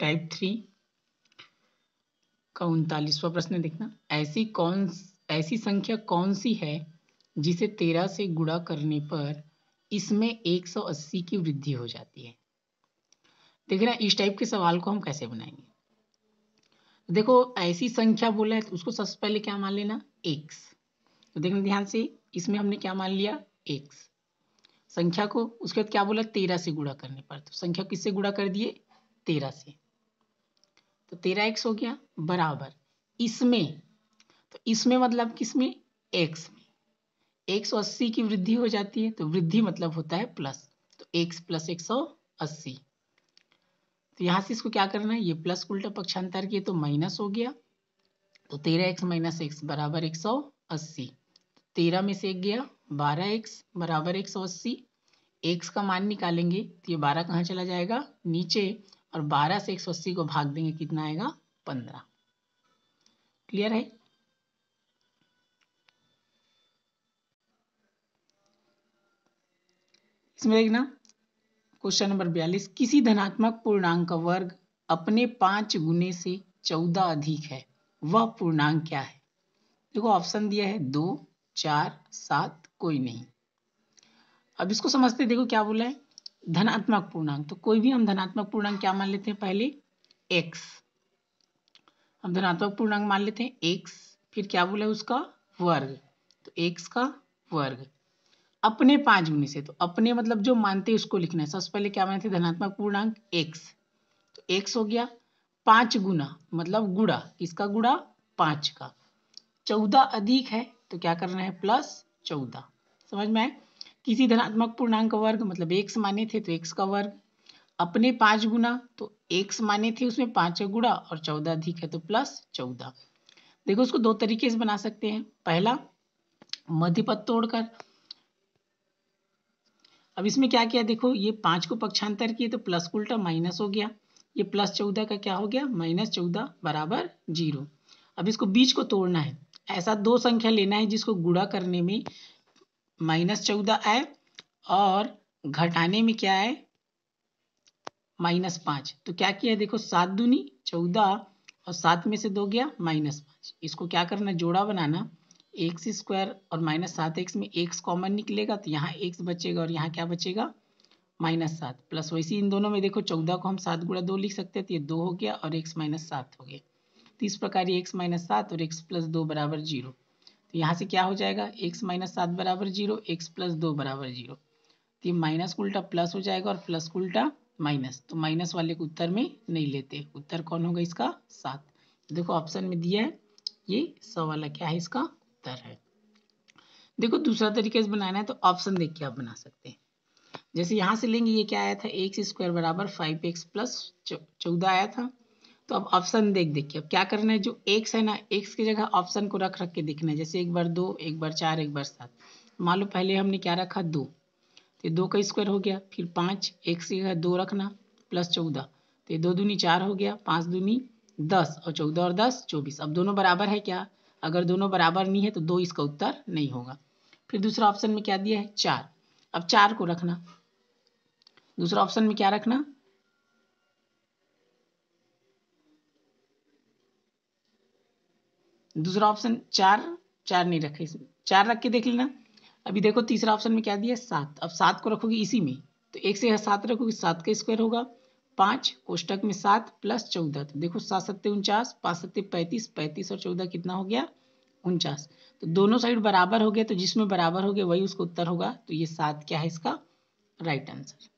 type three का उनतालीसवा प्रश्न देखना ऐसी कौन ऐसी संख्या कौन सी है जिसे तेरह से गुणा करने पर इसमें अस्सी की वृद्धि हो जाती है देख रहे इस टाइप के सवाल को हम कैसे बनाएंगे देखो ऐसी संख्या बोला है तो उसको सबसे पहले क्या मान लेना x तो देखना ध्यान से इसमें हमने क्या मान लिया x संख्या को उसके बाद क्या बोला तेरह से गुणा करने पर तो संख्या किससे गुणा कर दिए तेरह से तेरह एक्स हो गया बराबर इसमें तो इसमें मतलब किसमें एक्स में एक सौ अस्सी की वृद्धि हो जाती है तो वृद्धि मतलब होता है प्लस तो एक्स प्लस एक सौ अस्सी तो यहां से इसको क्या करना है ये प्लस उल्टा पक्षांतर किए तो माइनस हो गया तो तेरह एक्स माइनस एक्स बराबर एक सौ अस्सी तेरह में से एक गया बारह एक्स बराबर एक सौ अस्सी एक्स का मान निकालेंगे तो ये बारह कहाँ चला जाएगा नीचे और 12 से 180 को भाग देंगे कितना आएगा 15 क्लियर है इसमें देखना क्वेश्चन नंबर 42 किसी धनात्मक पूर्णांक का वर्ग अपने पांच गुने से चौदह अधिक है वह पूर्णांक क्या है देखो ऑप्शन दिया है दो चार सात कोई नहीं अब इसको समझते देखो क्या बोला है धनात्मक पूर्णांक तो कोई भी हम धनात्मक पूर्णांक क्या मान लेते हैं पहले x हम धनात्मक पूर्णांक मान लेते हैं x फिर क्या बोले उसका वर्ग तो x का वर्ग अपने पांच गुने से तो अपने मतलब जो मानते हैं उसको लिखना है सबसे पहले क्या मानते धनात्मक पूर्णांक x तो x हो गया पांच गुना मतलब गुड़ा किसका गुड़ा पांच का चौदह अधिक है तो क्या करना है प्लस चौदह समझ में आए किसी धनात्मक पूर्णांक वर्ग मतलब एक माने थे तो एक्स का वर्ग अपने पांच गुना तो एक माने थे उसमें पांच गुणा और चौदह अधिक है तो प्लस चौदह देखो उसको दो तरीके से बना सकते हैं पहला मध्य पद तोड़कर अब इसमें क्या किया देखो ये पांच को पक्षांतर किए तो प्लस उल्टा माइनस हो गया ये प्लस चौदह का क्या हो गया माइनस चौदह बराबर जीरो अब इसको बीच को तोड़ना है ऐसा दो संख्या लेना है जिसको गुणा करने में माइनस चौदह आए और घटाने में क्या है माइनस पाँच तो क्या किया है देखो सात दूनी चौदह और सात में से दो गया माइनस पाँच इसको क्या करना जोड़ा बनाना एक्स स्क्वायर और माइनस सात एक्स में एक्स कॉमन निकलेगा तो यहाँ एक्स बचेगा और यहाँ क्या बचेगा माइनस सात प्लस वैसे इन दोनों में देखो चौदह को हम सात गुड़ा दो लिख सकते तो ये दो हो गया और एक्स माइनस सात हो गया तो इस प्रकार ये एक्स माइनस सात और एक्स प्लस दो बराबर जीरो तो यहाँ से क्या हो जाएगा एक्स माइनस सात बराबर जीरो एक्स प्लस दो बराबर जीरो तो माइनस उल्टा प्लस हो जाएगा और प्लस उल्टा माइनस तो माइनस वाले को उत्तर में नहीं लेते उत्तर कौन होगा इसका सात देखो ऑप्शन में दिया है ये सवाल क्या है इसका उत्तर है देखो दूसरा तरीके से बनाना है तो ऑप्शन देख के आप बना सकते हैं जैसे यहाँ से लेंगे ये क्या आया था एक्स स्क्वायर बराबर फाइव एक्स प्लस चौदह आया था तो अब ऑप्शन देख देखिए अब क्या करना है जो एक्स है ना एक्स की जगह ऑप्शन को रख रख के देखना है जैसे एक बार दो एक बार चार एक बार सात मान लो पहले हमने क्या रखा दो तो दो का स्क्वायर हो गया फिर पाँच एक्स की जगह दो रखना प्लस चौदह तो दो दूनी चार हो गया पाँच दूनी दस और चौदह और दस चौबीस अब दोनों बराबर है क्या अगर दोनों बराबर नहीं है तो दो इसका उत्तर नहीं होगा फिर दूसरा ऑप्शन में क्या दिया है चार अब चार को रखना दूसरा ऑप्शन में क्या रखना दूसरा ऑप्शन चार चार नहीं रखे इसमें चार रख के देख लेना अभी देखो तीसरा ऑप्शन में क्या दिया सात अब सात को रखोगे इसी में तो एक से सात रखोगे सात का स्क्वायर होगा पाँच कोष्टक में सात प्लस चौदह तो देखो सात सत्य उनचास पाँच सत्य पैंतीस पैंतीस और चौदह कितना हो गया उनचास तो दोनों साइड बराबर हो गया तो जिसमें बराबर हो गया वही उसका उत्तर होगा तो ये सात क्या है इसका राइट आंसर